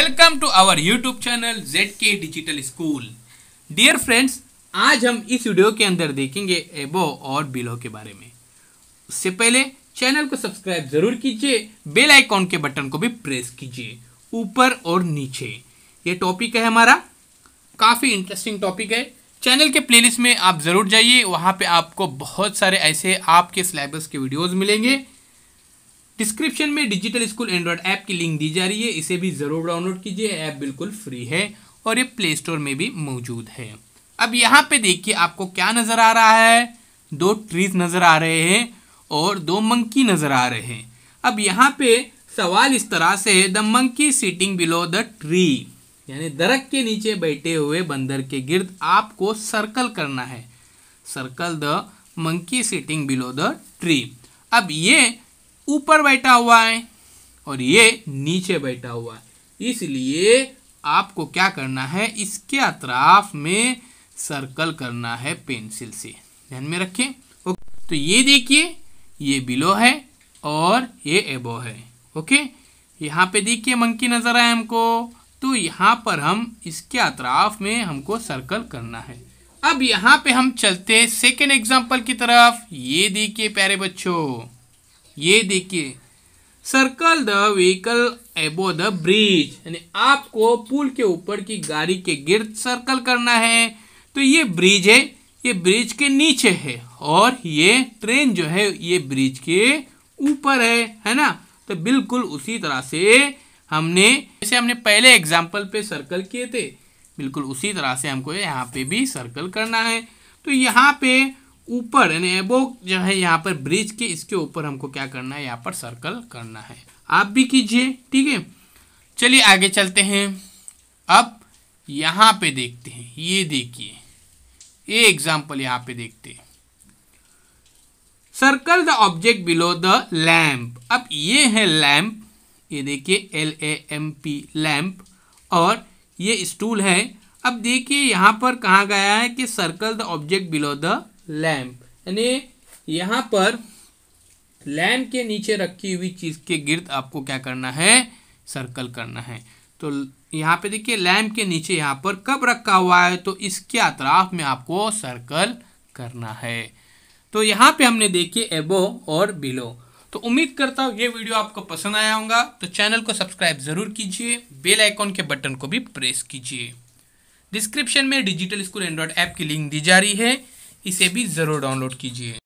welcome to our YouTube channel Z K digital school dear friends आज हम इस video के अंदर देखेंगे एबो और बिलो के बारे में उससे पहले चैनल को सब्सक्राइब जरूर कीजिए बेल आइकॉन के बटन को भी प्रेस कीजिए ऊपर और नीचे ये टॉपिक है हमारा काफ़ी इंटरेस्टिंग टॉपिक है चैनल के प्लेलिस्ट में आप ज़रूर जाइए वहाँ पे आपको बहुत सारे ऐसे आपके सिलेबस के वीडियोज़ मिलेंगे डिस्क्रिप्शन में डिजिटल स्कूल एंड्रॉयड ऐप की लिंक दी जा रही है इसे भी ज़रूर डाउनलोड कीजिए ऐप बिल्कुल फ्री है और ये प्ले स्टोर में भी मौजूद है अब यहाँ पे देखिए आपको क्या नज़र आ रहा है दो ट्रीज नज़र आ रहे हैं और दो मंकी नज़र आ रहे हैं अब यहाँ पे सवाल इस तरह से है the monkey sitting below the tree यानी दरख के नीचे बैठे हुए बंदर के गिर्द आपको सर्कल करना है circle the monkey sitting below the tree अब ये ऊपर बैठा हुआ है और ये नीचे बैठा हुआ है इसलिए आपको क्या करना है इसके अतराफ में सर्कल करना है पेंसिल से ध्यान में रखें ओके तो ये देखिए ये बिलो है और ये एबो है ओके यहाँ पे देखिए मंकी नज़र आए हमको तो यहाँ पर हम इसके अतराफ में हमको सर्कल करना है अब यहाँ पे हम चलते हैं सेकेंड एग्जाम्पल की तरफ ये देखिए प्यारे बच्चों ये देखिए circle the vehicle above the bridge यानी आपको पुल के ऊपर की गाड़ी के गिर्द सर्कल करना है तो ये ब्रिज है ये ब्रिज के नीचे है और ये ट्रेन जो है ये ब्रिज के ऊपर है है ना तो बिल्कुल उसी तरह से हमने जैसे हमने पहले एग्जांपल पे सर्कल किए थे बिल्कुल उसी तरह से हमको यहाँ पे भी सर्कल करना है तो यहाँ पे ऊपर यानी एबो जो है यहाँ पर ब्रिज के इसके ऊपर हमको क्या करना है यहाँ पर सर्कल करना है आप भी कीजिए ठीक है चलिए आगे चलते हैं अब यहाँ पे देखते हैं ये देखिए ये एग्जाम्पल यहाँ पे देखते हैं circle the object below the lamp अब ये है लैम्प ये देखिए L A M P lamp और ये स्टूल है अब देखिए यहाँ पर कहा गया है कि circle the object below the lamp यानी यहाँ पर लैम्प के नीचे रखी हुई चीज़ के गिर्द आपको क्या करना है सर्कल करना है तो यहाँ पे देखिए लैम्प के नीचे यहाँ पर कब रखा हुआ है तो इसके अतराफ में आपको सर्कल करना है तो यहाँ पे हमने देखिए एबो और बिलो तो उम्मीद करता हूँ ये वीडियो आपको पसंद आया होगा तो चैनल को सब्सक्राइब ज़रूर कीजिए बेल आइकॉन के बटन को भी प्रेस कीजिए डिस्क्रिप्शन में डिजिटल स्कूल एंड्रॉयड ऐप की लिंक दी जा रही है इसे भी ज़रूर डाउनलोड कीजिए